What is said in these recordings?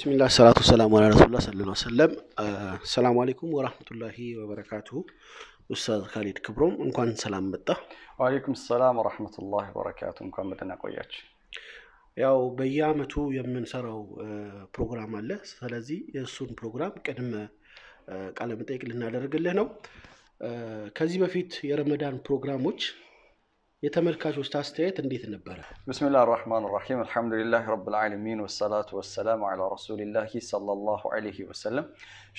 ቢስሚላህ ሰላቱ ሰላሙ አላ ረሱላ ስለ ሰለም ሰላሙ አሌይኩም ወራህመቱላሂ ወበረካቱሁ ኡስታዝ ካሊድ ክብሮም እንኳን ሰላም መጣ ዋሌኩም ሰላም ወራህመቱላሂ ወበረካቱ እንኳን በደህና ቆያችሁ ያው በየአመቱ የምንሰራው ፕሮግራም አለ ስለዚህ የእሱን ፕሮግራም ቅድመ ቃለመጠይቅ ልናደርግልህ ነው ከዚህ በፊት የረመዳን ፕሮግራሞች የተመልካቾች አስተያየት እንዴት ነበረ? ብስሚላህ ራህማን ራሂም አልሐምዱሊላህ ረብል ዓለሚን ወሰላቱ ወሰላም አላ ረሱሊላሂ ሰለላሁ ዓለይሂ ወሰለም።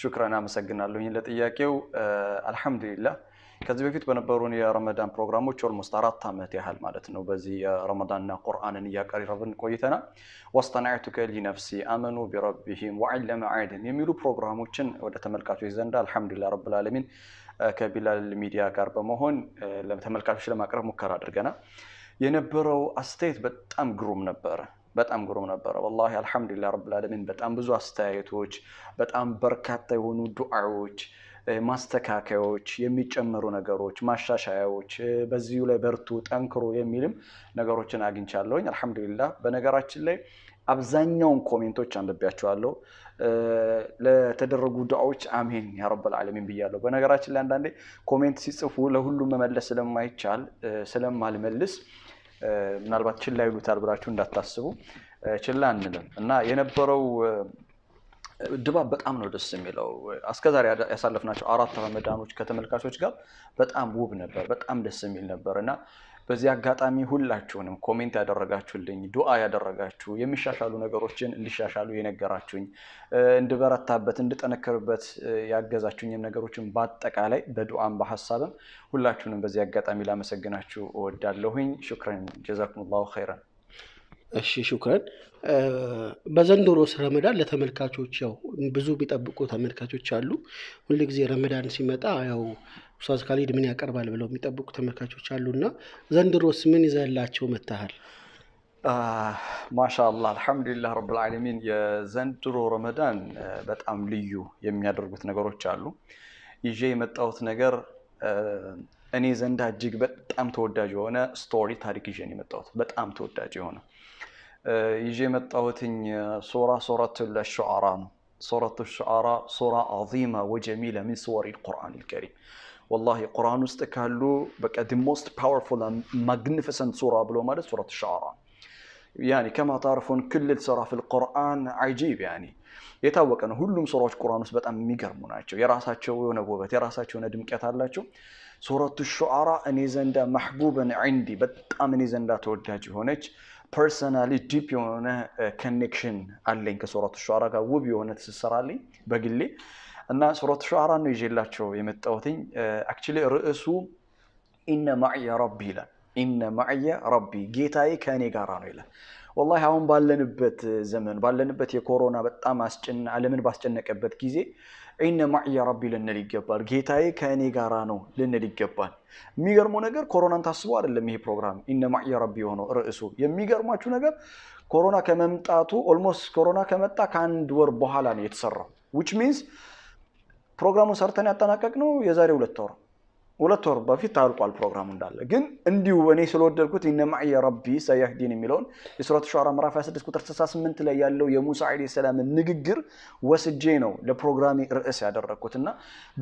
ሹክረን አመሰግናለሁ ለጥያቄው። አልሐምዱሊላህ ከዚህ በፊት በነበሩን የረመዳን ፕሮግራሞች ኦልሞስት አራት ዓመት ያህል ማለት ነው በዚህ የረመዳንና ቁርአንን እያቀረብን ቆይተናል። ወስተናዕቱከ ሊነፍሲ አመኑ ቢረቢሂም ወዐለመ ዓደን የሚሉ ፕሮግራሞችን ወደ ተመልካቾች ዘንድ አልሐምዱሊላህ ረብል ከቢላል ሚዲያ ጋር በመሆን ተመልካቾች ለማቅረብ ሙከራ አድርገናል። የነበረው አስተያየት በጣም ግሩም ነበረ። በጣም ግሩም ነበረ። ወላሂ አልሐምዱሊላህ ረብል ዓለሚን። በጣም ብዙ አስተያየቶች፣ በጣም በርካታ የሆኑ ዱዓዎች፣ ማስተካከያዎች፣ የሚጨመሩ ነገሮች፣ ማሻሻያዎች፣ በዚሁ ላይ በርቱ፣ ጠንክሮ የሚልም ነገሮችን አግኝቻለሁኝ። አልሐምዱሊላህ። በነገራችን ላይ አብዛኛውን ኮሜንቶች አንብቤያቸዋለሁ። ለተደረጉ ዱዓዎች አሜን ያ ረበል ዓለሚን ብያለሁ። በነገራችን ላይ አንዳንዴ ኮሜንት ሲጽፉ ለሁሉም መመለስ ስለማይቻል ስለማልመልስ ምናልባት ችላ ይሉታል ብላችሁ እንዳታስቡ፣ ችላ አንልም እና የነበረው ድባብ በጣም ነው ደስ የሚለው። እስከዛሬ ያሳለፍናቸው አራት ረመዳኖች ከተመልካቾች ጋር በጣም ውብ ነበር፣ በጣም ደስ የሚል ነበር እና በዚህ አጋጣሚ ሁላችሁንም ኮሜንት ያደረጋችሁልኝ፣ ዱዓ ያደረጋችሁ፣ የሚሻሻሉ ነገሮችን እንዲሻሻሉ የነገራችሁኝ፣ እንድበረታበት፣ እንድጠነከርበት ያገዛችሁኝም ነገሮችን በአጠቃላይ በዱዓም በሀሳብም ሁላችሁንም በዚህ አጋጣሚ ላመሰግናችሁ እወዳለሁኝ። ሹክረን ጀዛኩሙላሁ ኸይረን። እሺ ሹክረን። በዘንድሮስ ረመዳን ለተመልካቾች ያው ብዙ ቢጠብቁ ተመልካቾች አሉ። ሁልጊዜ ረመዳን ሲመጣ ያው ኡስታዝ ካሊድ ምን ያቀርባል ብለው የሚጠብቁ ተመልካቾች አሉና ዘንድሮስ ምን ይዘህላቸው መታሃል? ማሻአላህ አልሐምዱሊላህ ረብል ዓለሚን። የዘንድሮ ረመዳን በጣም ልዩ የሚያደርጉት ነገሮች አሉ። ይዤ የመጣሁት ነገር እኔ ዘንዳ እጅግ በጣም ተወዳጅ የሆነ ስቶሪ ታሪክ ይዤ ነው የመጣሁት። በጣም ተወዳጅ የሆነ ይዤ የመጣሁትኝ ሱራ ሱረቱል ሹዓራ ነው። ሱረቱ ሹዓራ ሱራ ዓዚማ ወጀሚላ ሚን ሱወሪል ቁርአን አልከሪም ወላሂ ቁርአን ውስጥ ካሉ በቃ ዲ ሞስት ፓወርፉል ማግኒፊሰንት ሱራ ብሎ ማለት ሱረት ሻዕራ ያኒ ከማ ታርፉን ክልል ስራ ፊል ቁርአን አጂብ ያኒ የታወቀ ነው። ሁሉም ሱራዎች ቁርአን ውስጥ በጣም የሚገርሙ ናቸው። የራሳቸው የሆነ ውበት፣ የራሳቸው የሆነ ድምቀት አላቸው። ሱረቱ ሹዓራ እኔ ዘንዳ ማሕቡበን ዒንዲ በጣም እኔ ዘንዳ ተወዳጅ የሆነች ፐርሰናሊ ዲፕ የሆነ ኮኔክሽን አለኝ ከሱረቱ ሹዓራ ጋር ውብ የሆነ ትስስር አለኝ በግሌ እና ሱረት ሸዓራ ነው ይዤላቸው የመጣሁትኝ። አክቹዋሊ ርዕሱ ኢነ ማዕየ ረቢ ይላል። ኢነ ማዕየ ረቢ ጌታዬ ከእኔ ጋራ ነው ይላል። ወላሂ አሁን ባለንበት ዘመን ባለንበት የኮሮና በጣም ዓለምን ባስጨነቀበት ጊዜ ኢነ ማዕየ ረቢ ልንል ይገባል። ጌታዬ ከእኔ ጋራ ነው ልንል ይገባል። የሚገርመው ነገር ኮሮናን ታስቦ አይደለም ይሄ ፕሮግራም ኢነ ማዕየ ረቢ የሆነው ርዕሱ። የሚገርማችሁ ነገር ኮሮና ከመምጣቱ ኦልሞስት ኮሮና ከመጣ ከአንድ ወር በኋላ ነው የተሰራው ዊች ሚንስ ፕሮግራሙን ሰርተን ያጠናቀቅ ነው የዛሬ ሁለት ወር ሁለት ወር በፊት ታልቋል ፕሮግራሙ እንዳለ። ግን እንዲሁ እኔ ስለወደድኩት ኢነ የረቢ ሰያህዲን የሚለውን የሱረት ሸራ ምዕራፍ 26 ቁጥር 68 ላይ ያለው የሙሳ ዓለይሂ ሰላም ንግግር ወስጄ ነው ለፕሮግራሜ ርዕስ ያደረግኩት እና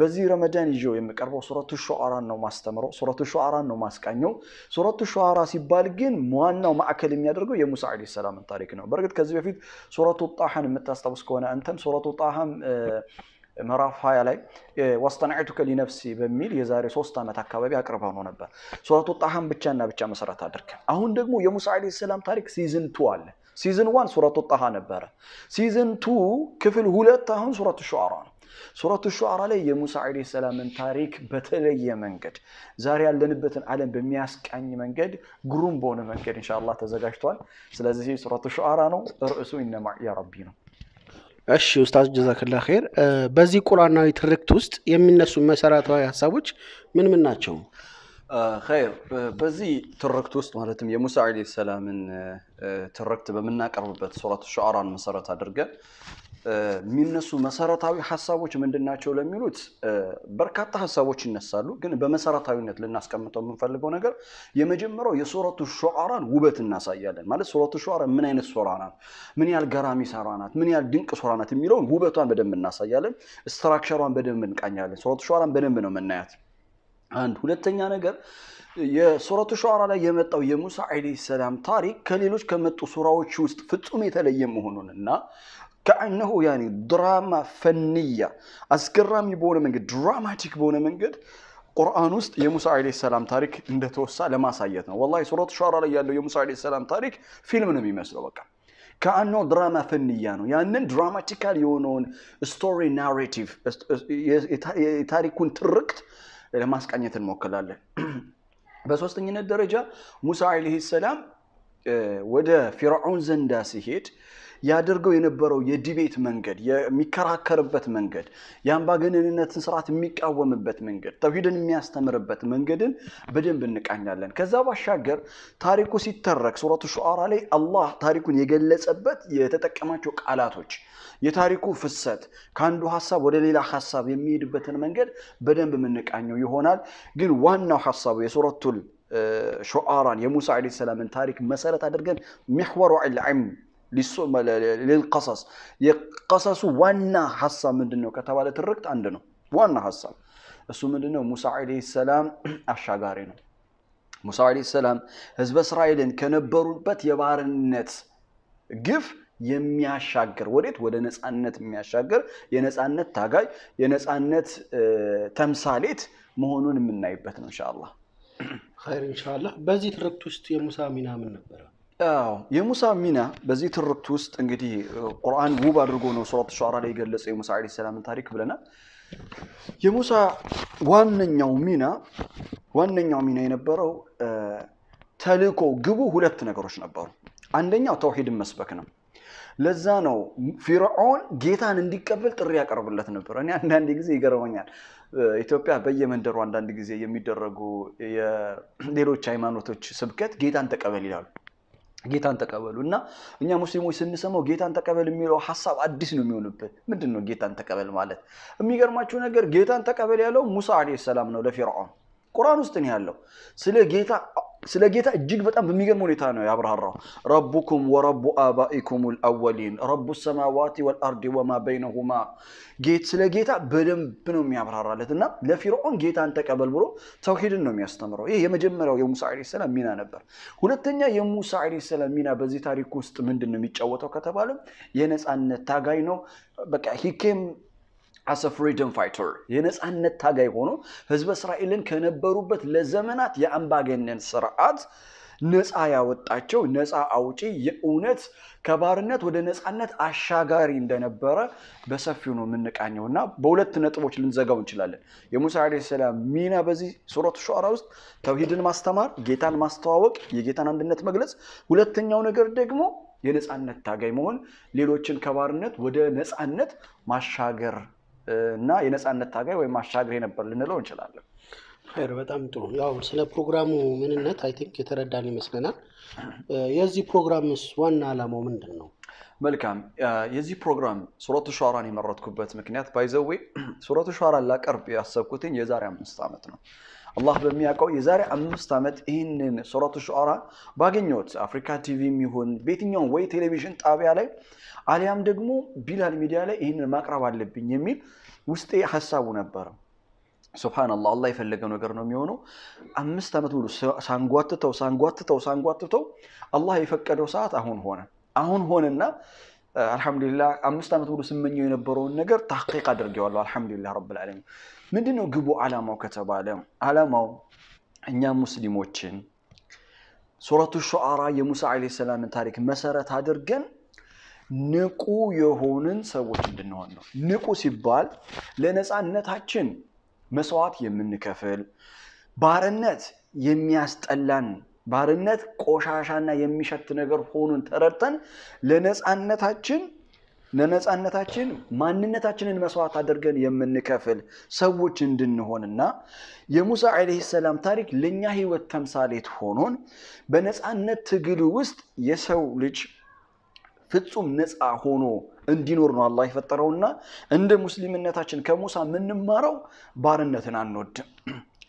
በዚህ ረመዳን ይዤው የምቀርበው ሱረቱ ሹዓራን ነው ማስተምረው፣ ሱረቱ ሹዓራን ነው ማስቃኘው። ሱረቱ ሹዓራ ሲባል ግን ዋናው ማዕከል የሚያደርገው የሙሳ ዓለይሂ ሰላምን ታሪክ ነው። በእርግጥ ከዚህ በፊት ሱረቱ ጣሐን የምታስታውስ ከሆነ አንተም ሱረቱ ጣሃም ምዕራፍ 20 ላይ ወስተንዕቱከ ሊነፍሲ በሚል የዛሬ ሶስት ዓመት አካባቢ አቅርበው ነው ነበር። ሱረቱ ጣሃን ብቻና ብቻ መሰረት አድርገ አሁን ደግሞ የሙሳ ዓለይሂ ሰላም ታሪክ ሲዝን ቱ አለ። ሲዝን ዋን ሱረቱ ጣሃ ነበረ። ሲዝን ቱ ክፍል ሁለት አሁን ሱረቱ ሹዓራ ነው። ሱረቱ ሹዓራ ላይ የሙሳ ዓለይሂ ሰላምን ታሪክ በተለየ መንገድ ዛሬ ያለንበትን ዓለም በሚያስቃኝ መንገድ ግሩም በሆነ መንገድ ኢንሻአላህ ተዘጋጅቷል። ስለዚህ ሱረቱ ሹዓራ ነው ርዕሱ። ኢነ ማዕየ ረቢ ነው። እሺ ኡስታዝ ጀዛክላ ኸይር። በዚህ ቁርአናዊ ትርክት ውስጥ የሚነሱ መሰረታዊ ሀሳቦች ምን ምን ናቸው? ኸይር በዚህ ትርክት ውስጥ ማለትም የሙሳ ዓለይሂ ሰላምን ትርክት በምናቀርብበት ሱረት ሸዓራን መሰረት አድርገን የሚነሱ መሰረታዊ ሀሳቦች ምንድን ናቸው ለሚሉት በርካታ ሀሳቦች ይነሳሉ። ግን በመሰረታዊነት ልናስቀምጠው የምንፈልገው ነገር የመጀመሪያው የሱረቱ ሹዓራን ውበት እናሳያለን። ማለት ሱረቱ ሹዓራ ምን አይነት ሱራ ናት፣ ምን ያህል ገራሚ ሱራ ናት፣ ምን ያህል ድንቅ ሱራ ናት የሚለውን ውበቷን በደንብ እናሳያለን። ስትራክቸሯን በደንብ እንቃኛለን። ሱረቱ ሹዓራን በደንብ ነው የምናያት። አንድ ሁለተኛ ነገር የሱረቱ ሸዋራ ላይ የመጣው የሙሳ ዓለይሂ ሰላም ታሪክ ከሌሎች ከመጡ ሱራዎች ውስጥ ፍጹም የተለየ መሆኑን እና ከአነሁ ያኔ ድራማ ፈንያ አስገራሚ በሆነ መንገድ ድራማቲክ በሆነ መንገድ ቁርአን ውስጥ የሙሳ ዓለይሂ ሰላም ታሪክ እንደተወሳ ለማሳየት ነው። ወላሂ ሱረቱ ሹዓራ ላይ ያለው የሙሳ ዓለይሂ ሰላም ታሪክ ፊልም ነው የሚመስለው። በቃ ከአነው ድራማ ፈንያ ነው። ያንን ድራማቲካል የሆነውን ስቶሪ ናሬቲቭ የታሪኩን ትርክት ለማስቃኘት እንሞክላለን። በሶስተኝነት ደረጃ ሙሳ ዓለይሂ ሰላም ወደ ፊርዓውን ዘንዳ ሲሄድ ያደርገው የነበረው የዲቤት መንገድ የሚከራከርበት መንገድ የአምባገነንነትን ስርዓት የሚቃወምበት መንገድ ተውሂድን የሚያስተምርበት መንገድን በደንብ እንቃኛለን። ከዛ ባሻገር ታሪኩ ሲተረክ ሱረቱ ሹዓራ ላይ አላህ ታሪኩን የገለጸበት የተጠቀማቸው ቃላቶች፣ የታሪኩ ፍሰት ከአንዱ ሀሳብ ወደ ሌላ ሀሳብ የሚሄድበትን መንገድ በደንብ የምንቃኘው ይሆናል። ግን ዋናው ሀሳቡ የሱረቱል ሹዓራን የሙሳ ዓለይሂ ሰላምን ታሪክ መሰረት አድርገን ሚሕወሩ ልዕልም ቀሰስ የቀሰሱ ዋና ሀሳብ ምንድን ነው ከተባለ ትርክት አንድ ነው። ዋና ሀሳብ እሱ ምንድን ነው? ሙሳ ዓለይሂ ሰላም አሻጋሪ ነው። ሙሳ ዓለይሂ ሰላም ህዝበ እስራኤልን ከነበሩበት የባርነት ግፍ የሚያሻገር ወዴት ወደ ነፃነት የሚያሻግር የነፃነት ታጋይ የነፃነት ተምሳሌት መሆኑን የምናይበት ነው። እንሻላ ኸይር። እንሻላ በዚህ ትርክት ውስጥ የሙሳ ሚና ምን ነበረ? የሙሳ ሚና በዚህ ትርክት ውስጥ እንግዲህ ቁርአን ውብ አድርጎ ነው ሱረት ሸራ ላይ የገለጸው የሙሳ ዓለይሂ ሰላምን ታሪክ ብለናል። የሙሳ ዋነኛው ሚና ዋነኛው ሚና የነበረው ተልእኮ ግቡ ሁለት ነገሮች ነበሩ። አንደኛው ተውሂድን መስበክ ነው። ለዛ ነው ፊርዖን ጌታን እንዲቀበል ጥሪ ያቀርብለት ነበር። እኔ አንዳንድ ጊዜ ይገርመኛል። ኢትዮጵያ በየመንደሩ አንዳንድ ጊዜ የሚደረጉ የሌሎች ሃይማኖቶች ስብከት ጌታን ተቀበል ይላሉ። ጌታን ተቀበሉ እና እኛ ሙስሊሞች ስንሰማው ጌታን ተቀበል የሚለው ሀሳብ አዲስ ነው የሚሆንብን። ምንድን ነው ጌታን ተቀበል ማለት? የሚገርማችሁ ነገር ጌታን ተቀበል ያለው ሙሳ ዓለይሂ ሰላም ነው ለፊርዓውን ቁርአን ውስጥ ነው ያለው። ስለ ጌታ ስለ ጌታ እጅግ በጣም በሚገርም ሁኔታ ነው ያብራራው። ረቡኩም ወረቡ አባኢኩም ልአወሊን ረቡ ሰማዋት ወልአርድ ወማ በይነሁማ ስለ ጌታ በደንብ ነው የሚያብራራለት እና ለፊርዖን ጌታን ተቀበል ብሎ ተውሂድን ነው የሚያስተምረው። ይህ የመጀመሪያው የሙሳ ዐለይሂ ሰላም ሚና ነበር። ሁለተኛ የሙሳ ዐለይሂ ሰላም ሚና በዚህ ታሪክ ውስጥ ምንድን ነው የሚጫወተው ከተባለም የነፃነት ታጋይ ነው። በቃ ሂኬም አሰ ፍሪደም ፋይተር የነፃነት ታጋይ ሆኖ ህዝበ እስራኤልን ከነበሩበት ለዘመናት የአምባገነን ስርዓት ነፃ ያወጣቸው ነፃ አውጪ የእውነት ከባርነት ወደ ነፃነት አሻጋሪ እንደነበረ በሰፊው ነው የምንቃኘው እና በሁለት ነጥቦች ልንዘጋው እንችላለን። የሙሳ ዓለይሂ ሰላም ሚና በዚህ ሱረቱ ሹዓራ ውስጥ ተውሂድን ማስተማር፣ ጌታን ማስተዋወቅ፣ የጌታን አንድነት መግለጽ፣ ሁለተኛው ነገር ደግሞ የነፃነት ታጋይ መሆን፣ ሌሎችን ከባርነት ወደ ነፃነት ማሻገር እና የነፃነት ታጋይ ወይም አሻገር የነበር ልንለው እንችላለን። በጣም ጥሩ። ያው ስለ ፕሮግራሙ ምንነት አይ ቲንክ የተረዳን ይመስለናል። የዚህ ፕሮግራምስ ዋና ዓላማው ምንድን ነው? መልካም። የዚህ ፕሮግራም ሱረቱ ሸዋራን የመረጥኩበት ምክንያት ባይዘዌ ሱረቱ ሸዋራን ላቀርብ ያሰብኩትኝ የዛሬ አምስት ዓመት ነው። አላህ በሚያውቀው የዛሬ አምስት ዓመት ይህንን ሱረቱ ሹዓራ ባገኘሁት አፍሪካ ቲቪ የሚሆን በየትኛውም ወይ ቴሌቪዥን ጣቢያ ላይ አሊያም ደግሞ ቢላል ሚዲያ ላይ ይህንን ማቅረብ አለብኝ የሚል ውስጤ ሀሳቡ ነበረ። ሱብሃነላህ አላህ የፈለገው ነገር ነው የሚሆነው። አምስት ዓመት ሙሉ ሳንጓትተው ሳንጓትተው ሳንጓትተው አላህ የፈቀደው ሰዓት አሁን ሆነ። አሁን ሆነና አልሐምዱሊላህ አምስት ዓመት ሙሉ ስመኘው የነበረውን ነገር ታሕቂቅ አድርጌዋለሁ። አልሐምዱሊላህ ረብልዓለሚን ምንድን ነው ግቡ አላማው ከተባለ አላማው እኛ ሙስሊሞችን ሱረቱ ሹዓራ የሙሳ ዓለይሂ ሰላምን ታሪክ መሰረት አድርገን ንቁ የሆንን ሰዎች እንድንሆን ነው። ንቁ ሲባል ለነፃነታችን መስዋዕት የምንከፍል ባርነት የሚያስጠላን ባርነት ቆሻሻና የሚሸት ነገር ሆኑን ተረድተን ለነፃነታችን ለነፃነታችን ማንነታችንን መስዋዕት አድርገን የምንከፍል ሰዎች እንድንሆንና የሙሳ ዓለይሂ ሰላም ታሪክ ለእኛ ህይወት ተምሳሌት ሆኖን በነፃነት ትግል ውስጥ የሰው ልጅ ፍጹም ነፃ ሆኖ እንዲኖር ነው አላህ የፈጠረውና እንደ ሙስሊምነታችን ከሙሳ የምንማረው ባርነትን አንወድም።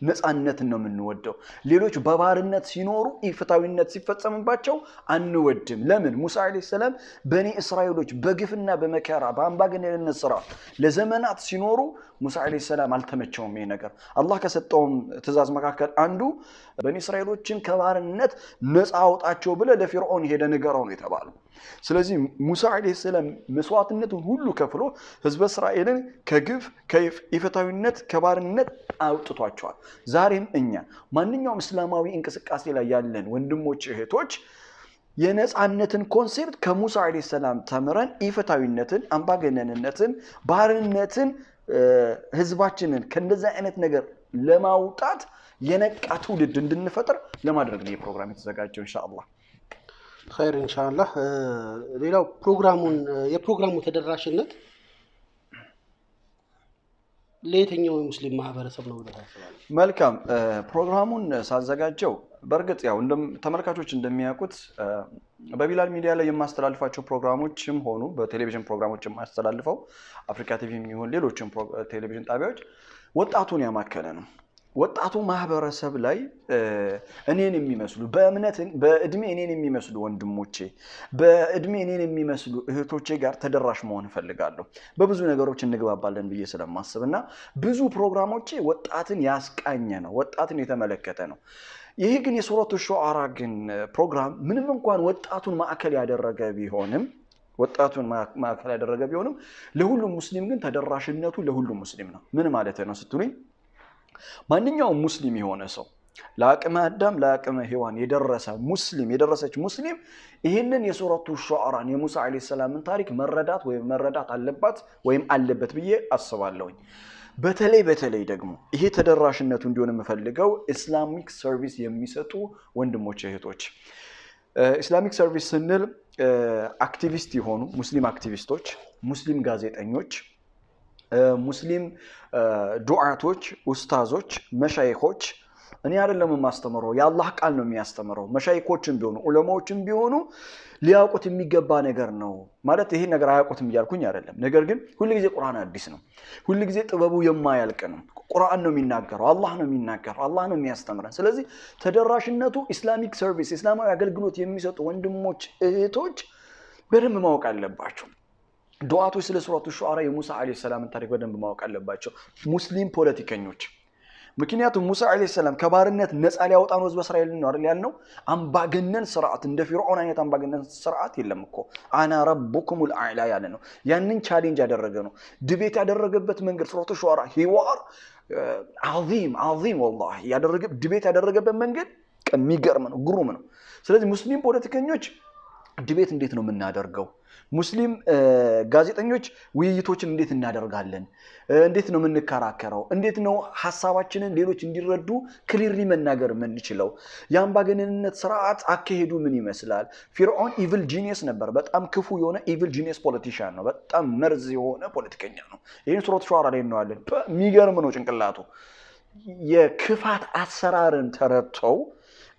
ነፃነትን ነው የምንወደው። ሌሎች በባርነት ሲኖሩ ኢፍታዊነት ሲፈጸምባቸው አንወድም። ለምን? ሙሳ ዓለይሂ ሰላም በእኔ እስራኤሎች በግፍና በመከራ በአምባገነንነት ስራ ለዘመናት ሲኖሩ ሙሳ ዓለይሂ ሰላም አልተመቸውም ይሄ ነገር። አላህ ከሰጠውም ትእዛዝ መካከል አንዱ በኒ እስራኤሎችን ከባርነት ነፃ አውጣቸው ብለ ለፊርዖን ሄደ ንገረው ነው የተባለው። ስለዚህ ሙሳ ዓለይሂ ሰላም መስዋዕትነትን ሁሉ ከፍሎ ህዝበ እስራኤልን ከግፍ ከኢፍታዊነት ከባርነት አውጥቷቸዋል። ዛሬም እኛ ማንኛውም እስላማዊ እንቅስቃሴ ላይ ያለን ወንድሞች እህቶች የነፃነትን ኮንሴፕት ከሙሳ ዓለይሂ ሰላም ተምረን ኢፍታዊነትን፣ አምባገነንነትን፣ ባርነትን ህዝባችንን ከእንደዚህ አይነት ነገር ለማውጣት የነቃ ትውልድ እንድንፈጥር ለማድረግ ነው የፕሮግራም የተዘጋጀው እንሻላ ኸይር እንሻላ ሌላው ፕሮግራሙን የፕሮግራሙ ተደራሽነት ለየትኛው የሙስሊም ማህበረሰብ ነው ብለ መልካም ፕሮግራሙን ሳዘጋጀው በእርግጥ ያው ተመልካቾች እንደሚያውቁት በቢላል ሚዲያ ላይ የማስተላልፋቸው ፕሮግራሞችም ሆኑ በቴሌቪዥን ፕሮግራሞች የማስተላልፈው አፍሪካ ቲቪ የሚሆን ሌሎችም ቴሌቪዥን ጣቢያዎች ወጣቱን ያማከለ ነው። ወጣቱ ማህበረሰብ ላይ እኔን የሚመስሉ በእምነት በእድሜ እኔን የሚመስሉ ወንድሞቼ፣ በእድሜ እኔን የሚመስሉ እህቶቼ ጋር ተደራሽ መሆን እፈልጋለሁ። በብዙ ነገሮች እንግባባለን ብዬ ስለማስብ እና ብዙ ፕሮግራሞቼ ወጣትን ያስቃኘ ነው፣ ወጣትን የተመለከተ ነው። ይህ ግን የሱረቱ ሹዓራ ግን ፕሮግራም ምንም እንኳን ወጣቱን ማዕከል ያደረገ ቢሆንም ወጣቱን ማዕከል ያደረገ ቢሆንም ለሁሉም ሙስሊም ግን ተደራሽነቱ ለሁሉም ሙስሊም ነው። ምን ማለት ነው ስትሉኝ ማንኛውም ሙስሊም የሆነ ሰው ለአቅመ አዳም ለአቅመ ሔዋን የደረሰ ሙስሊም የደረሰች ሙስሊም ይህንን የሱረቱ ሹዓራን የሙሳ ዓለይሂ ሰላምን ታሪክ መረዳት ወይም መረዳት አለባት ወይም አለበት ብዬ አስባለሁኝ። በተለይ በተለይ ደግሞ ይሄ ተደራሽነቱ እንዲሆን የምፈልገው ኢስላሚክ ሰርቪስ የሚሰጡ ወንድሞች እህቶች፣ ኢስላሚክ ሰርቪስ ስንል አክቲቪስት የሆኑ ሙስሊም አክቲቪስቶች፣ ሙስሊም ጋዜጠኞች፣ ሙስሊም ዱዓቶች፣ ኡስታዞች፣ መሻይኮች እኔ አይደለም የማስተምረው፣ የአላህ ቃል ነው የሚያስተምረው። መሻይኮችም ቢሆኑ ዑለማዎችም ቢሆኑ ሊያውቁት የሚገባ ነገር ነው ማለት ይሄ ነገር አያውቁትም እያልኩኝ አይደለም። ነገር ግን ሁልጊዜ ቁርአን አዲስ ነው። ሁልጊዜ ጥበቡ የማያልቅ ነው። ቁርአን ነው የሚናገረው፣ አላህ ነው የሚናገረው፣ አላህ ነው የሚያስተምረን። ስለዚህ ተደራሽነቱ ኢስላሚክ ሰርቪስ ኢስላማዊ አገልግሎት የሚሰጡ ወንድሞች እህቶች በደንብ ማወቅ አለባቸው። ዱዓቶች ስለ ሱረቱ ሹዓራ የሙሳ ዓለይሂ ሰላምን ታሪክ በደንብ ማወቅ አለባቸው። ሙስሊም ፖለቲከኞች ምክንያቱም ሙሳ ዓለይሂ ሰላም ከባርነት ነፃ ሊያወጣ ነው ህዝበ እስራኤል ነው አይደል ያልነው። አምባገነን ስርዓት እንደ ፊርዖን አይነት አምባገነን ስርዓት የለም እኮ አና ረቡኩም ልአዕላ ያለ ነው። ያንን ቻሌንጅ ያደረገ ነው። ድቤት ያደረገበት መንገድ ሱረቱ ሸዋራ ሂዋር ዓዚም ዓዚም ወላሂ ያደረገ ድቤት ያደረገበት መንገድ የሚገርም ነው፣ ግሩም ነው። ስለዚህ ሙስሊም ፖለቲከኞች ድቤት እንዴት ነው የምናደርገው ሙስሊም ጋዜጠኞች ውይይቶችን እንዴት እናደርጋለን፣ እንዴት ነው የምንከራከረው፣ እንዴት ነው ሀሳባችንን ሌሎች እንዲረዱ ክሊርሊ መናገር የምንችለው፣ የአምባገነንነት ስርዓት አካሄዱ ምን ይመስላል። ፊርዖን ኢቪል ጂኒየስ ነበር። በጣም ክፉ የሆነ ኢቪል ጂኒየስ ፖለቲሻን ነው። በጣም መርዝ የሆነ ፖለቲከኛ ነው። ይህን ሱረት ሸዋራ ላይ እናዋለን። የሚገርም ነው ጭንቅላቱ የክፋት አሰራርን ተረድተው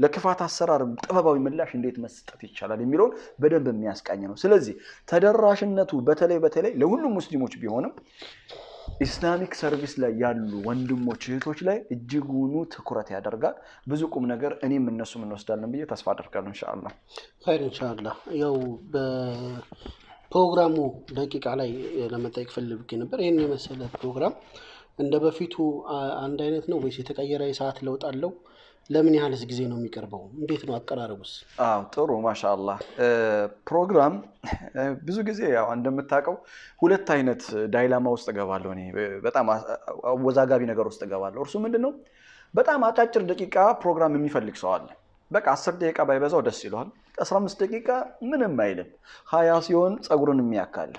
ለክፋት አሰራር ጥበባዊ ምላሽ እንዴት መስጠት ይቻላል የሚለውን በደንብ የሚያስቃኝ ነው። ስለዚህ ተደራሽነቱ በተለይ በተለይ ለሁሉም ሙስሊሞች ቢሆንም ኢስላሚክ ሰርቪስ ላይ ያሉ ወንድሞች እህቶች ላይ እጅጉኑ ትኩረት ያደርጋል። ብዙ ቁም ነገር እኔም እነሱም እንወስዳለን ብዬ ተስፋ አደርጋለሁ። እንሻላ ኸይር እንሻላ ያው ፕሮግራሙ ደቂቃ ላይ ለመጠየቅ ፈልጌ ነበር። ይህን የመሰለ ፕሮግራም እንደ በፊቱ አንድ አይነት ነው ወይስ የተቀየረ የሰዓት ለውጥ አለው? ለምን ያህልስ ጊዜ ነው የሚቀርበው? እንዴት ነው አቀራረቡስ? አዎ ጥሩ ማሻላ ፕሮግራም ብዙ ጊዜ ያው እንደምታውቀው ሁለት አይነት ዳይላማ ውስጥ እገባለሁ እኔ በጣም አወዛጋቢ ነገር ውስጥ እገባለሁ። እርሱ ምንድን ነው? በጣም አጫጭር ደቂቃ ፕሮግራም የሚፈልግ ሰው አለ። በቃ አስር ደቂቃ ባይበዛው ደስ ይለዋል። 15 ደቂቃ ምንም አይልም። ሀያ ሲሆን ፀጉርን የሚያካል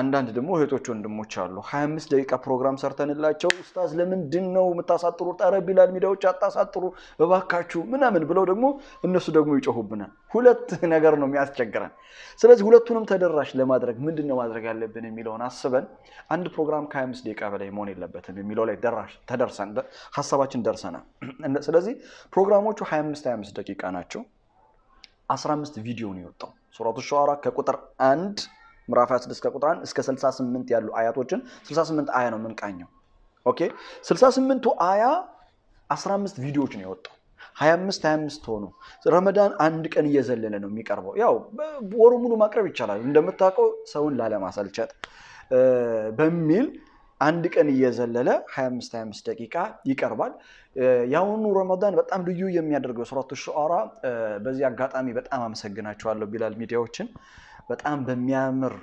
አንዳንድ ደግሞ እህቶች ወንድሞች አሉ። 25 ደቂቃ ፕሮግራም ሰርተንላቸው ኡስታዝ ለምንድን ነው የምታሳጥሩ? ጠረቢላል ሚዲያዎች አታሳጥሩ እባካችሁ ምናምን ብለው ደግሞ እነሱ ደግሞ ይጮሁብናል። ሁለት ነገር ነው የሚያስቸግረን። ስለዚህ ሁለቱንም ተደራሽ ለማድረግ ምንድን ነው ማድረግ ያለብን የሚለውን አስበን አንድ ፕሮግራም ከ25 ደቂቃ በላይ መሆን የለበትም የሚለው ላይ ተደርሰን ሀሳባችን ደርሰናል። ስለዚህ ፕሮግራሞቹ 25 25 ደቂቃ ናቸው። 15 ቪዲዮ ነው የወጣው ሱረቱ ሸዋራ ከቁጥር አንድ ምራፍ 26 ከቁጥር እስከ 68 ያሉ አያቶችን 68 አያ ነው የምንቃኘው። ኦኬ 68ቱ አያ 15 ቪዲዮዎች ነው የወጣው 25 25 ሆኖ ረመዳን አንድ ቀን እየዘለለ ነው የሚቀርበው። ያው ወሩ ሙሉ ማቅረብ ይቻላል እንደምታውቀው ሰውን ላለማሰልቸት በሚል አንድ ቀን እየዘለለ 25 25 ደቂቃ ይቀርባል። የአሁኑ ረመዳን በጣም ልዩ የሚያደርገው ሱረቱ ሹዓራ። በዚህ አጋጣሚ በጣም አመሰግናቸዋለሁ ቢላል ሚዲያዎችን በጣም በሚያምር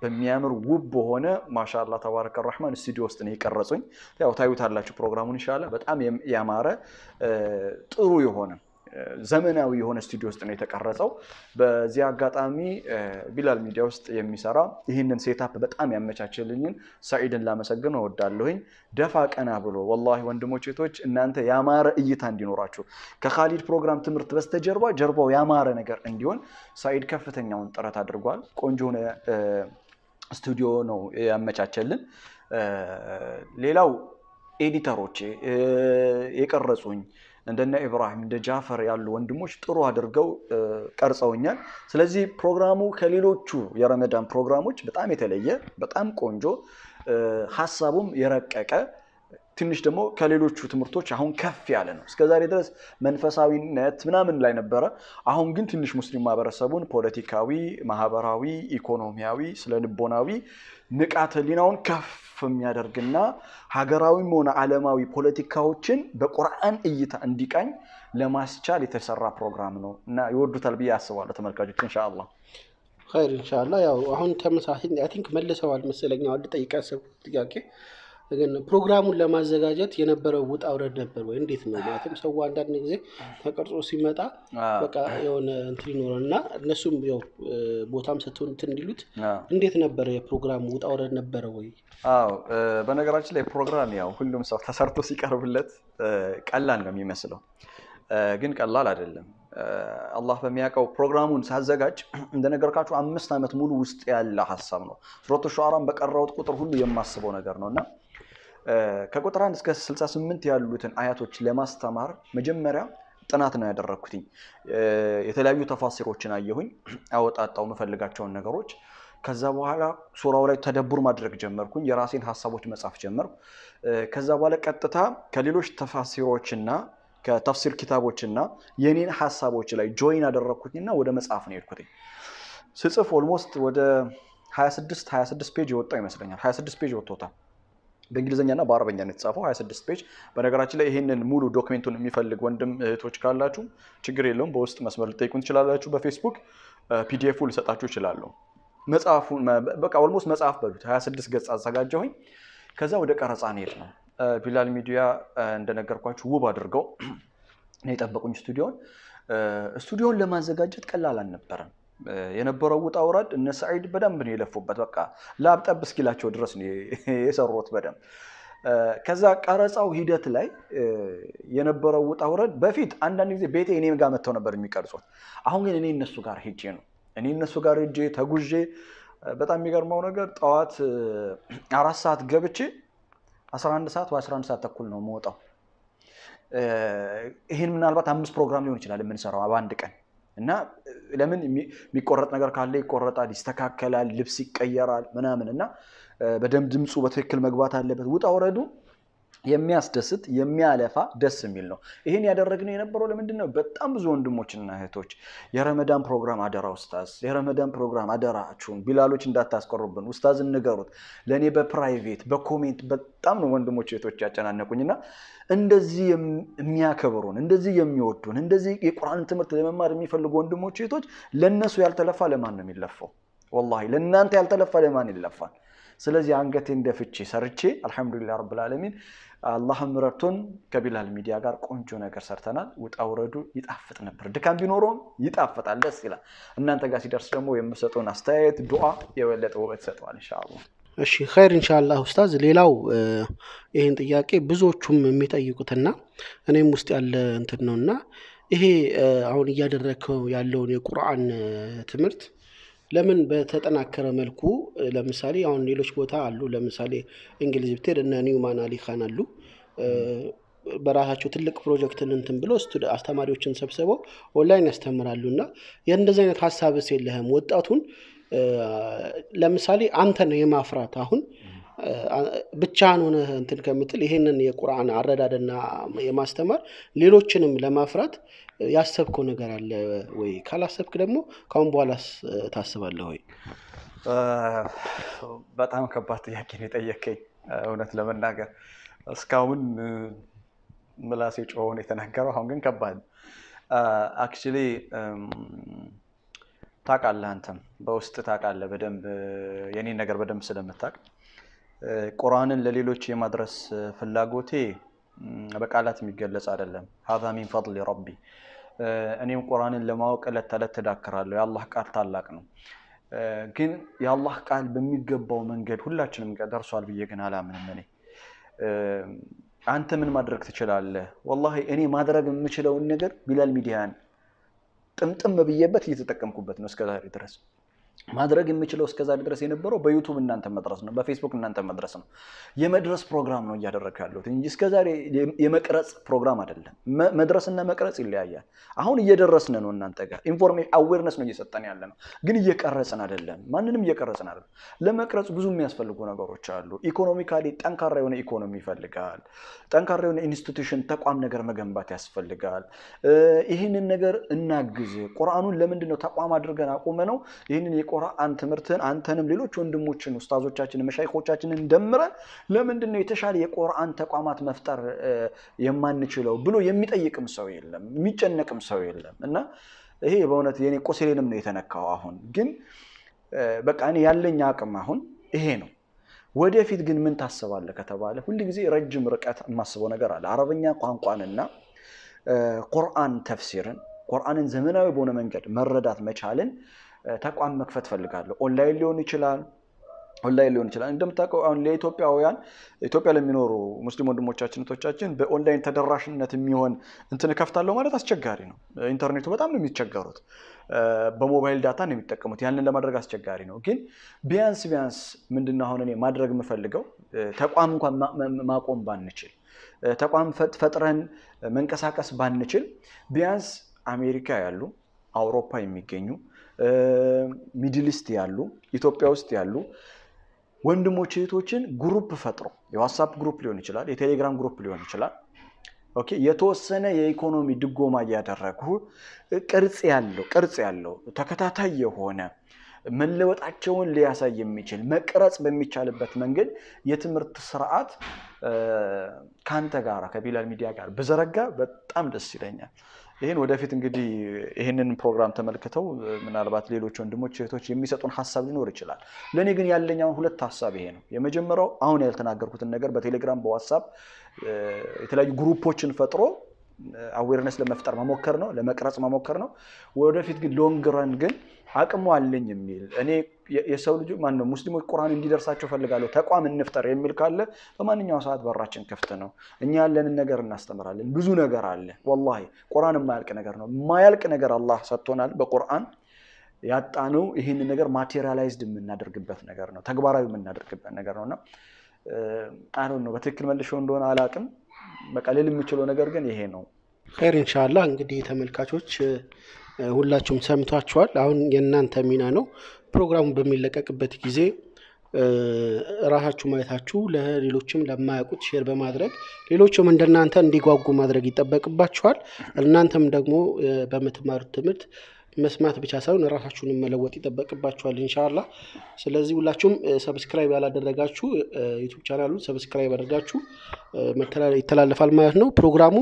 በሚያምር ውብ በሆነ ማሻላ ተባረከ ራህማን ስቱዲዮ ውስጥ ነው የቀረጹኝ። ያው ታዩታላችሁ ፕሮግራሙን ይሻላል። በጣም ያማረ ጥሩ የሆነ ዘመናዊ የሆነ ስቱዲዮ ውስጥ ነው የተቀረጸው። በዚህ አጋጣሚ ቢላል ሚዲያ ውስጥ የሚሰራ ይህንን ሴታፕ በጣም ያመቻችልኝን ሰዒድን ላመሰግን እወዳለሁኝ። ደፋ ቀና ብሎ ወላሂ ወንድሞች ቶች እናንተ ያማረ እይታ እንዲኖራችሁ ከካሊድ ፕሮግራም ትምህርት በስተጀርባ ጀርባው ያማረ ነገር እንዲሆን ሰዒድ ከፍተኛውን ጥረት አድርጓል። ቆንጆ የሆነ ስቱዲዮ ነው ያመቻቸልን። ሌላው ኤዲተሮቼ የቀረጹኝ እንደነ ኢብራሂም እንደ ጃፈር ያሉ ወንድሞች ጥሩ አድርገው ቀርጸውኛል። ስለዚህ ፕሮግራሙ ከሌሎቹ የረመዳን ፕሮግራሞች በጣም የተለየ በጣም ቆንጆ ሀሳቡም የረቀቀ ትንሽ ደግሞ ከሌሎቹ ትምህርቶች አሁን ከፍ ያለ ነው። እስከዛሬ ድረስ መንፈሳዊነት ምናምን ላይ ነበረ። አሁን ግን ትንሽ ሙስሊም ማህበረሰቡን ፖለቲካዊ፣ ማህበራዊ፣ ኢኮኖሚያዊ፣ ስነ ልቦናዊ ንቃተ ሊናውን ከፍ የሚያደርግና ሀገራዊም ሆነ ዓለማዊ ፖለቲካዎችን በቁርአን እይታ እንዲቃኝ ለማስቻል የተሰራ ፕሮግራም ነው እና ይወዱታል ብዬ አስባለሁ ተመልካቾች። እንሻላ ኸይር እንሻላ። ያው አሁን ተመሳሳይ አይ ቲንክ መልሰዋል መሰለኛ ልጠይቅ ያሰብኩት ጥያቄ ግን ፕሮግራሙን ለማዘጋጀት የነበረው ውጣ ውረድ ነበር ወይ እንዴት ነው? ማለትም ሰው አንዳንድ ጊዜ ተቀርጾ ሲመጣ በቃ የሆነ እንትን ይኖረን እና እነሱም ው ቦታም ስትሆን እንትን እንዲሉት እንዴት ነበረ የፕሮግራሙ ውጣ ውረድ ነበረ ወይ? አዎ፣ በነገራችን ላይ ፕሮግራም ያው ሁሉም ሰው ተሰርቶ ሲቀርብለት ቀላል ነው የሚመስለው፣ ግን ቀላል አይደለም። አላህ በሚያውቀው ፕሮግራሙን ሳዘጋጅ እንደነገርካችሁ አምስት ዓመት ሙሉ ውስጥ ያለ ሀሳብ ነው። ሱረቱ ሸዋራን በቀረውት ቁጥር ሁሉ የማስበው ነገር ነው እና ከቁጥር 1 እስከ 68 ያሉትን አያቶች ለማስተማር መጀመሪያ ጥናት ነው ያደረግኩትኝ። የተለያዩ ተፋሲሮችን አየሁኝ፣ አወጣጣው የምፈልጋቸውን ነገሮች። ከዛ በኋላ ሱራው ላይ ተደቡር ማድረግ ጀመርኩኝ፣ የራሴን ሀሳቦች መጻፍ ጀመርኩ። ከዛ በኋላ ቀጥታ ከሌሎች ተፋሲሮችና ከተፍሲር ኪታቦችና የኔን ሀሳቦች ላይ ጆይን አደረግኩትኝና ወደ መጽሐፍ ነው የሄድኩትኝ። ስጽፍ ኦልሞስት ወደ 26 26 ፔጅ የወጣው ይመስለኛል። 26 ፔጅ ወጥቶታል። በእንግሊዝኛና በአረበኛ ነው የተጻፈው 26 ፔጅ። በነገራችን ላይ ይህንን ሙሉ ዶክሜንቱን የሚፈልግ ወንድም እህቶች ካላችሁ ችግር የለውም፣ በውስጥ መስመር ልጠይቁን ትችላላችሁ። በፌስቡክ ፒዲኤፉ ልሰጣችሁ እችላለሁ። መጽሐፉን በቃ ኦልሞስት መጽሐፍ በሉት 26 ገጽ አዘጋጀሁኝ። ከዛ ወደ ቀረፃ እንሄድ ነው። ቢላል ሚዲያ እንደነገርኳችሁ ውብ አድርገው ነው የጠበቁኝ ስቱዲዮን። ስቱዲዮን ለማዘጋጀት ቀላል አልነበረም። የነበረው ውጣ ውረድ እነ ሰዒድ በደንብ ነው የለፉበት። በቃ ላብ ጠብ እስኪላቸው ድረስ ነው የሰሩት በደንብ። ከዛ ቀረፃው ሂደት ላይ የነበረው ውጣ ውረድ በፊት አንዳንድ ጊዜ ቤቴ እኔም ጋር መጥተው ነበር የሚቀርጹት። አሁን ግን እኔ እነሱ ጋር ሄጄ ነው እኔ እነሱ ጋር ሄጄ ተጉዤ በጣም የሚገርመው ነገር ጠዋት አራት ሰዓት ገብቼ 11 ሰዓት ወይ 11 ሰዓት ተኩል ነው የምወጣው። ይህን ምናልባት አምስት ፕሮግራም ሊሆን ይችላል የምንሰራው በአንድ ቀን እና ለምን የሚቆረጥ ነገር ካለ ይቆረጣል፣ ይስተካከላል፣ ልብስ ይቀየራል ምናምን እና በደንብ ድምፁ በትክክል መግባት አለበት። ውጣ ውረዱ የሚያስደስት የሚያለፋ ደስ የሚል ነው። ይህን ያደረግነው የነበረው ለምንድን ነው? በጣም ብዙ ወንድሞችና እህቶች የረመዳን ፕሮግራም አደራ ኡስታዝ፣ የረመዳን ፕሮግራም አደራችሁን ቢላሎች እንዳታስቀሩብን ኡስታዝ እንገሩት። ለእኔ በፕራይቬት በኮሜንት በጣም ነው ወንድሞች እህቶች ያጨናነቁኝና እንደዚህ የሚያከብሩን እንደዚህ የሚወዱን እንደዚህ የቁርአን ትምህርት ለመማር የሚፈልጉ ወንድሞች እህቶች ለእነሱ ያልተለፋ ለማን ነው የሚለፋው? ወላሂ ለእናንተ ያልተለፋ ለማን ይለፋል? ስለዚህ አንገቴን ደፍቼ ሰርቼ አልሐምዱሊላህ ረብል ዓለሚን አላህም ምረቱን ከቢላል ሚዲያ ጋር ቆንጆ ነገር ሰርተናል። ውጣ ውረዱ ይጣፍጥ ነበር። ድካም ቢኖረውም ይጣፍጣል፣ ደስ ይላል። እናንተ ጋር ሲደርስ ደግሞ የምሰጠውን አስተያየት ዱዓ የበለጠ ውበት ይሰጠዋል እንሻላ እሺ ኸይር እንሻላ ኡስታዝ። ሌላው ይህን ጥያቄ ብዙዎቹም የሚጠይቁትና እኔም ውስጥ ያለ እንትን ነውእና ይሄ አሁን እያደረግከው ያለውን የቁርአን ትምህርት ለምን በተጠናከረ መልኩ ለምሳሌ አሁን ሌሎች ቦታ አሉ። ለምሳሌ እንግሊዝ ብትሄድ እነ ኒውማን አሊካን አሉ በራሳቸው ትልቅ ፕሮጀክትን እንትን ብሎ አስተማሪዎችን ሰብስበው ኦንላይን ያስተምራሉ። እና የእንደዚህ አይነት ሀሳብስ የለህም? ወጣቱን ለምሳሌ አንተን የማፍራት አሁን ብቻን ሆነህ እንትን ከምትል ይሄንን የቁርአን አረዳድና የማስተማር ሌሎችንም ለማፍራት ያሰብከው ነገር አለ ወይ? ካላሰብክ ደግሞ ካሁን በኋላ ታስባለህ ወይ? በጣም ከባድ ጥያቄ ነው የጠየከኝ። እውነት ለመናገር እስካሁን ምላሴ ጮሆን የተናገረው አሁን ግን ከባድ ነው። ታቃለ ታውቃለህ፣ አንተም በውስጥ ታቃለ በደንብ የኔን ነገር በደንብ ስለምታውቅ ቁርአንን ለሌሎች የማድረስ ፍላጎቴ በቃላት የሚገለጽ አይደለም። ሀዛ ሚን ፈድሊ ረቢ። እኔም ቁርአንን ለማወቅ እለት ተዕለት ትዳክራለሁ። የአላህ ቃል ታላቅ ነው። ግን የአላህ ቃል በሚገባው መንገድ ሁላችንም ደርሷል ብዬ ግን አላምንም። እኔ አንተ ምን ማድረግ ትችላለህ? ወላሂ እኔ ማድረግ የምችለውን ነገር ቢላል ሚዲያን ጥምጥም ብዬበት እየተጠቀምኩበት ነው እስከዛሬ ድረስ ማድረግ የምችለው እስከዛ ድረስ የነበረው በዩቱብ እናንተ መድረስ ነው፣ በፌስቡክ እናንተ መድረስ ነው። የመድረስ ፕሮግራም ነው እያደረግ ያለሁት እንጂ እስከዛሬ የመቅረጽ ፕሮግራም አይደለም። መድረስና መቅረጽ ይለያያል። አሁን እየደረስን ነው እናንተ ጋር ኢንፎርሜሽን አዌርነስ ነው እየሰጠን ያለ ነው፣ ግን እየቀረጽን አይደለም። ማንንም እየቀረጽን አይደለም። ለመቅረጽ ብዙ የሚያስፈልጉ ነገሮች አሉ። ኢኮኖሚካሊ ጠንካራ የሆነ ኢኮኖሚ ይፈልጋል። ጠንካራ የሆነ ኢንስቲቱሽን ተቋም ነገር መገንባት ያስፈልጋል። ይህንን ነገር እናግዝ። ቁርአኑን ለምንድን ነው ተቋም አድርገን አቁመ ነው ይህንን የቁርአን ትምህርትን አንተንም ሌሎች ወንድሞችን ኡስታዞቻችን መሻይኮቻችንን ደምረን ለምንድን ነው የተሻለ የቁርአን ተቋማት መፍጠር የማንችለው ብሎ የሚጠይቅም ሰው የለም፣ የሚጨነቅም ሰው የለም። እና ይሄ በእውነት የኔ ቆሴሌንም ነው የተነካው። አሁን ግን በቃ እኔ ያለኝ አቅም አሁን ይሄ ነው። ወደፊት ግን ምን ታስባለህ ከተባለ ሁልጊዜ ረጅም ርቀት የማስበው ነገር አለ። አረበኛ ቋንቋንና ቁርአን ተፍሲርን ቁርአንን ዘመናዊ በሆነ መንገድ መረዳት መቻልን ተቋም መክፈት ፈልጋለሁ። ኦንላይን ሊሆን ይችላል ኦንላይን ሊሆን ይችላል። እንደምታውቀው አሁን ለኢትዮጵያውያን ኢትዮጵያ ለሚኖሩ ሙስሊም ወንድሞቻችን እህቶቻችን በኦንላይን ተደራሽነት የሚሆን እንትን እከፍታለሁ ማለት አስቸጋሪ ነው። ኢንተርኔቱ በጣም ነው የሚቸገሩት፣ በሞባይል ዳታ ነው የሚጠቀሙት። ያንን ለማድረግ አስቸጋሪ ነው። ግን ቢያንስ ቢያንስ ምንድን ነው አሁን እኔ ማድረግ የምፈልገው ተቋም እንኳን ማቆም ባንችል፣ ተቋም ፈጥረን መንቀሳቀስ ባንችል፣ ቢያንስ አሜሪካ ያሉ አውሮፓ የሚገኙ ሚድልስት ያሉ ኢትዮጵያ ውስጥ ያሉ ወንድሞች እህቶችን ግሩፕ ፈጥሮ የዋትሳፕ ግሩፕ ሊሆን ይችላል፣ የቴሌግራም ግሩፕ ሊሆን ይችላል። ኦኬ የተወሰነ የኢኮኖሚ ድጎማ እያደረጉ ቅርጽ ያለው ቅርጽ ያለው ተከታታይ የሆነ መለወጣቸውን ሊያሳይ የሚችል መቅረጽ በሚቻልበት መንገድ የትምህርት ስርዓት ከአንተ ጋር ከቢላል ሚዲያ ጋር ብዘረጋ በጣም ደስ ይለኛል። ይህን ወደፊት እንግዲህ ይህንን ፕሮግራም ተመልክተው ምናልባት ሌሎች ወንድሞች እህቶች የሚሰጡን ሀሳብ ሊኖር ይችላል። ለእኔ ግን ያለኛውን ሁለት ሀሳብ ይሄ ነው። የመጀመሪያው አሁን ያልተናገርኩትን ነገር በቴሌግራም በዋትሳፕ የተለያዩ ግሩፖችን ፈጥሮ አዌርነስ ለመፍጠር መሞከር ነው፣ ለመቅረጽ መሞከር ነው። ወደፊት ግን ሎንግ ረን ግን አቅሙ አለኝ የሚል እኔ የሰው ልጅ ነው ሙስሊሞች ቁርአን እንዲደርሳቸው ፈልጋለሁ ተቋም እንፍጠር የሚል ካለ በማንኛው ሰዓት በራችን ክፍት ነው። እኛ ያለንን ነገር እናስተምራለን። ብዙ ነገር አለ። ወላሂ ቁርአን የማያልቅ ነገር ነው። የማያልቅ ነገር አላህ ሰጥቶናል በቁርአን ያጣነው ይህን ነገር ማቴሪያላይዝድ የምናደርግበት ነገር ነው፣ ተግባራዊ የምናደርግበት ነገር ነው እና አሁን ነው በትክክል መልሼው እንደሆነ አላቅም መቀለል የምችለው ነገር ግን ይሄ ነው። ር ኢንሻላህ እንግዲህ ተመልካቾች ሁላችሁም ሰምቷቸዋል አሁን የእናንተ ሚና ነው። ፕሮግራሙ በሚለቀቅበት ጊዜ ራሳችሁ ማየታችሁ ለሌሎችም ለማያውቁት ሼር በማድረግ ሌሎችም እንደናንተ እንዲጓጉ ማድረግ ይጠበቅባችኋል። እናንተም ደግሞ በምትማሩት ትምህርት መስማት ብቻ ሳይሆን ራሳችሁን መለወጥ ይጠበቅባችኋል እንሻላ። ስለዚህ ሁላችሁም ሰብስክራይብ ያላደረጋችሁ ዩቱብ ቻናሉን ሰብስክራይብ አድርጋችሁ ይተላለፋል ማለት ነው። ፕሮግራሙ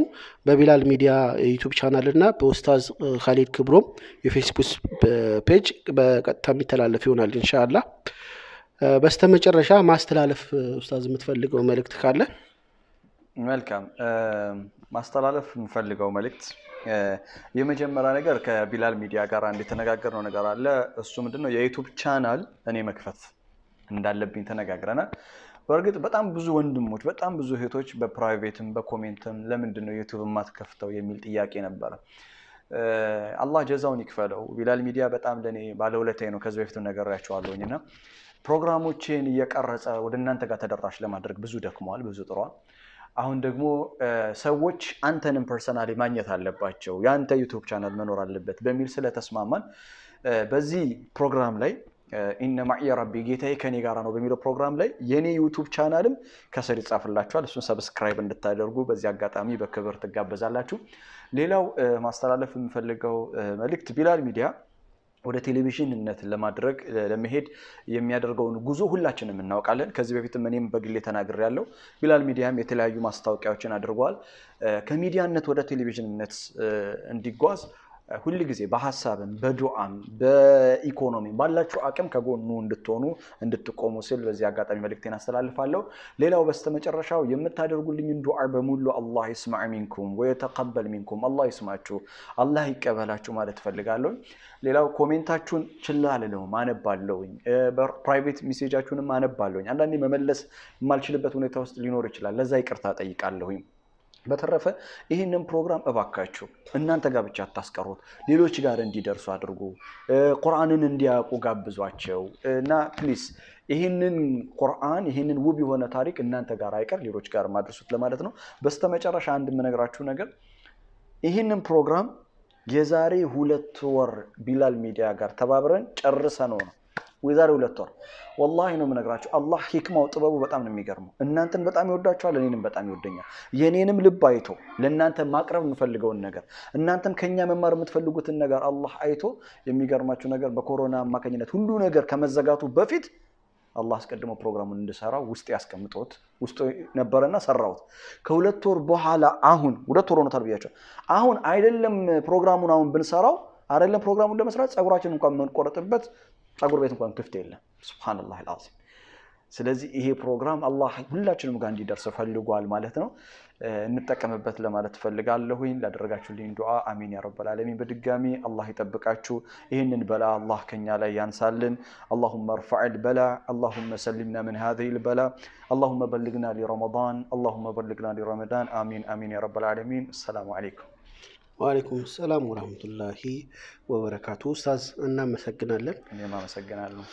በቢላል ሚዲያ ዩቱብ ቻናል እና በኡስታዝ ካሌድ ክብሮም የፌስቡክ ፔጅ በቀጥታ የሚተላለፍ ይሆናል እንሻላ። በስተመጨረሻ ማስተላለፍ ኡስታዝ የምትፈልገው መልእክት ካለ መልካም ማስተላለፍ የምፈልገው መልእክት የመጀመሪያ ነገር ከቢላል ሚዲያ ጋር እንደተነጋገርነው ነገር አለ። እሱ ምንድነው የዩቱብ ቻናል እኔ መክፈት እንዳለብኝ ተነጋግረናል። በእርግጥ በጣም ብዙ ወንድሞች፣ በጣም ብዙ እህቶች በፕራይቬትም በኮሜንትም ለምንድነው ዩቱብ የማትከፍተው የሚል ጥያቄ ነበረ። አላህ ጀዛውን ይክፈለው። ቢላል ሚዲያ በጣም ለእኔ ባለውለታዬ ነው። ከዚህ በፊትም ነግሬያቸዋለሁኝ እና ፕሮግራሞቼን እየቀረጸ ወደ እናንተ ጋር ተደራሽ ለማድረግ ብዙ ደክመዋል፣ ብዙ ጥሯል። አሁን ደግሞ ሰዎች አንተንም ፐርሰናሊ ማግኘት አለባቸው፣ የአንተ ዩቱብ ቻናል መኖር አለበት በሚል ስለተስማማን በዚህ ፕሮግራም ላይ ኢነ ማዕየ ረቢ ጌታዬ ከኔ ጋር ነው በሚለው ፕሮግራም ላይ የኔ ዩቱብ ቻናልም ከስር ይጻፍላችኋል። እሱን ሰብስክራይብ እንድታደርጉ በዚህ አጋጣሚ በክብር ትጋበዛላችሁ። ሌላው ማስተላለፍ የምፈልገው መልእክት ቢላል ሚዲያ ወደ ቴሌቪዥንነት ለማድረግ ለመሄድ የሚያደርገውን ጉዞ ሁላችንም እናውቃለን። ከዚህ በፊትም እኔም በግሌ ተናግር ያለው ቢላል ሚዲያም የተለያዩ ማስታወቂያዎችን አድርጓል። ከሚዲያነት ወደ ቴሌቪዥንነት እንዲጓዝ ሁል ጊዜ በሀሳብም በዱዓም በኢኮኖሚም ባላችሁ አቅም ከጎኑ እንድትሆኑ እንድትቆሙ ስል በዚህ አጋጣሚ መልእክቴን አስተላልፋለሁ። ሌላው በስተመጨረሻው የምታደርጉልኝን ዱዓ በሙሉ አላህ ይስማዕ ሚንኩም ወየተቀበል ሚንኩም፣ አላህ ይስማችሁ፣ አላህ ይቀበላችሁ ማለት እፈልጋለሁ። ሌላው ኮሜንታችሁን ችላ አልለውም፣ አነባለሁኝ። ፕራይቬት ሜሴጃችሁንም አነባለሁኝ። አንዳንዴ መመለስ የማልችልበት ሁኔታ ውስጥ ሊኖር ይችላል። ለዛ ይቅርታ ጠይቃለሁኝ። በተረፈ ይህንን ፕሮግራም እባካችሁ እናንተ ጋር ብቻ አታስቀሩት፣ ሌሎች ጋር እንዲደርሱ አድርጉ፣ ቁርአንን እንዲያውቁ ጋብዟቸው እና ፕሊስ ይህንን ቁርአን ይህንን ውብ የሆነ ታሪክ እናንተ ጋር አይቀር ሌሎች ጋር ማድረሱት ለማለት ነው። በስተመጨረሻ አንድ የምነግራችሁ ነገር ይህንን ፕሮግራም የዛሬ ሁለት ወር ቢላል ሚዲያ ጋር ተባብረን ጨርሰነው ነው የዛሬ ሁለት ወር ወላሂ ነው የምነግራቸው። አላህ ሂክማው ጥበቡ በጣም ነው የሚገርመው። እናንተን በጣም ይወዳቸዋል፣ እኔንም በጣም ይወደኛል። የእኔንም ልብ አይቶ ለእናንተ ማቅረብ የምፈልገውን ነገር እናንተም ከኛ መማር የምትፈልጉትን ነገር አላህ አይቶ የሚገርማቸው ነገር በኮሮና አማካኝነት ሁሉ ነገር ከመዘጋቱ በፊት አላህ አስቀድሞ ፕሮግራሙን እንድሰራ ውስጥ ያስቀምጠት ውስጥ ነበረና ሰራሁት። ከሁለት ወር በኋላ አሁን ሁለት ወር ሆኖታል ብያቸው አሁን አይደለም ፕሮግራሙን አሁን ብንሰራው አይደለም ፕሮግራሙን ለመስራት ፀጉራችን እንኳን የምንቆረጥበት ጸጉር ቤት እንኳን ክፍት የለም። ሱብሃነላህ አልዓዚም። ስለዚህ ይሄ ፕሮግራም አላህ ሁላችንም ጋር እንዲደርስ ፈልጓል ማለት ነው። እንጠቀምበት ለማለት ፈልጋለሁኝ። ላደረጋችሁልኝ ዱዓ አሚን ያ ረበል ዓለሚን። በድጋሚ አላህ ይጠብቃችሁ። ይህንን በላ አላህ ከኛ ላይ ያንሳልን። አላሁመ እርፋዕ በላ አላሁመ ሰሊምና ምን ሀዚህ ልበላ አላሁመ በልግና ሊረመዳን አላሁመ በልግና ሊረመዳን። አሚን አሚን ያ ረበል ዓለሚን። አሰላሙ አለይኩም ዋሌኩም ሰላም ወራህመቱላሂ ወበረካቱ። ኡስታዝ እናመሰግናለን። እኔም አመሰግናለሁ።